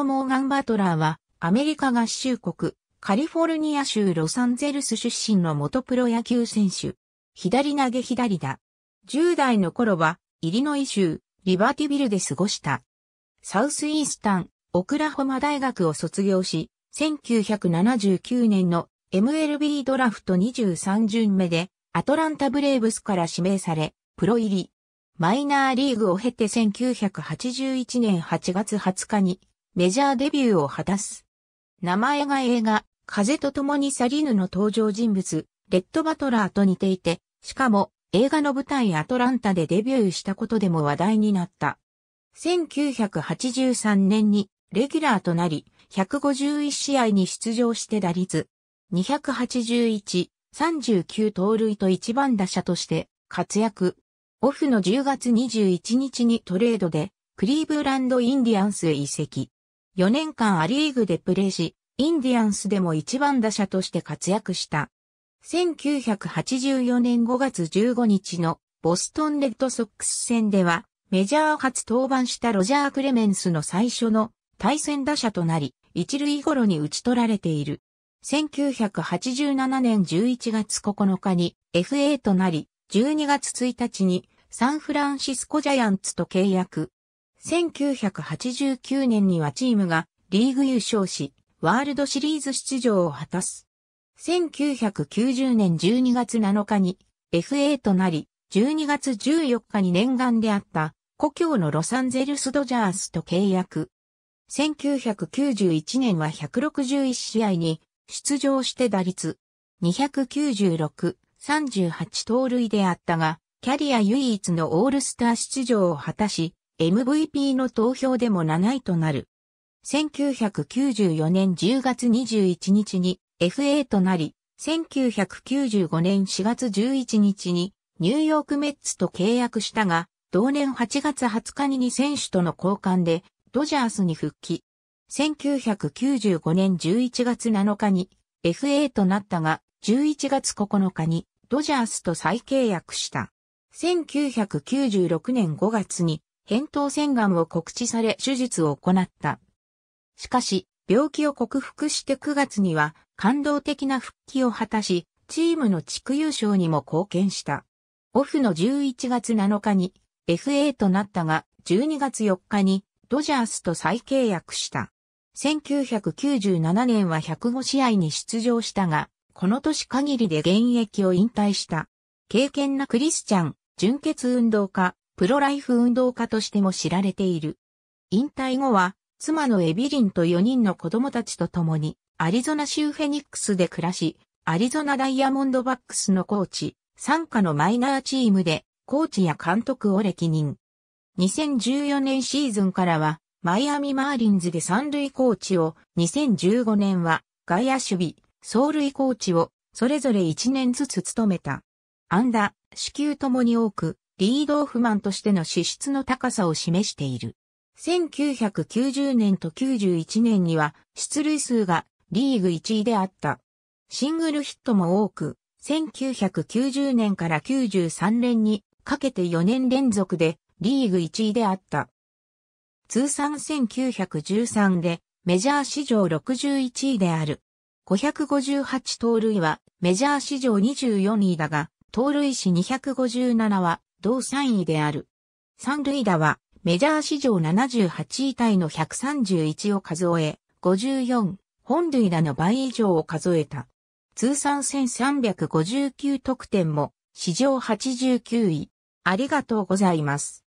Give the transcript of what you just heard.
ト・モーガン・バトラーは、アメリカ合衆国、カリフォルニア州ロサンゼルス出身の元プロ野球選手。左投げ左だ。10代の頃は、イリノイ州、リバーティビルで過ごした。サウスイースタン、オクラホマ大学を卒業し、1979年の MLB ドラフト23巡目で、アトランタブレーブスから指名され、プロ入り。マイナーリーグを経て1981年8月20日に、メジャーデビューを果たす。名前が映画、風と共に去りぬの登場人物、レッド・バトラーと似ていて、しかも映画の舞台アトランタでデビューしたことでも話題になった。1983年にレギュラーとなり、151試合に出場して打率、281、39盗塁と一番打者として活躍。オフの10月21日にトレードでクリーブランド・インディアンスへ移籍。4年間ア・リーグでプレーし、インディアンスでも一番打者として活躍した。1984年5月15日のボストンレッドソックス戦では、メジャー初登板したロジャー・クレメンスの最初の対戦打者となり、一塁頃に打ち取られている。1987年11月9日に FA となり、12月1日にサンフランシスコジャイアンツと契約。1989年にはチームがリーグ優勝し、ワールドシリーズ出場を果たす。1990年12月7日に FA となり、12月14日に念願であった故郷のロサンゼルスドジャースと契約。1991年は161試合に出場して打率296、38盗塁であったが、キャリア唯一のオールスター出場を果たし、MVP の投票でも7位となる。1994年10月21日に FA となり、1995年4月11日にニューヨークメッツと契約したが、同年8月20日に2選手との交換でドジャースに復帰。1995年11月7日に FA となったが、11月9日にドジャースと再契約した。1996年5月に扁桃腺がんを告知され手術を行った。しかし、病気を克服して9月には感動的な復帰を果たし、チームの地区優勝にも貢献した。オフの11月7日に FA となったが、12月4日にドジャースと再契約した。1997年は105試合に出場したが、この年限りで現役を引退した。敬虔なクリスチャン、純血運動家、プロライフ運動家としても知られている。引退後は、妻のエビリンと4人の子供たちと共に、アリゾナ州フェニックスで暮らし、アリゾナダイヤモンドバックスのコーチ、参加のマイナーチームで、コーチや監督を歴任。2014年シーズンからは、マイアミマーリンズで三塁コーチを、2015年は、外野守備、走塁コーチを、それぞれ1年ずつ務めた。安打、死球ともに多く、リードオフマンとしての資質の高さを示している。1990年と91年には出塁数がリーグ1位であった。シングルヒットも多く、1990年から93年にかけて4年連続でリーグ1位であった。通算1913でメジャー史上61位である。558盗塁はメジャー史上24位だが、盗塁史257は同3位である。三塁打は、メジャー史上78位タイの131を数え、54、本塁打の倍以上を数えた。通算1359得点も、史上89位。ありがとうございます。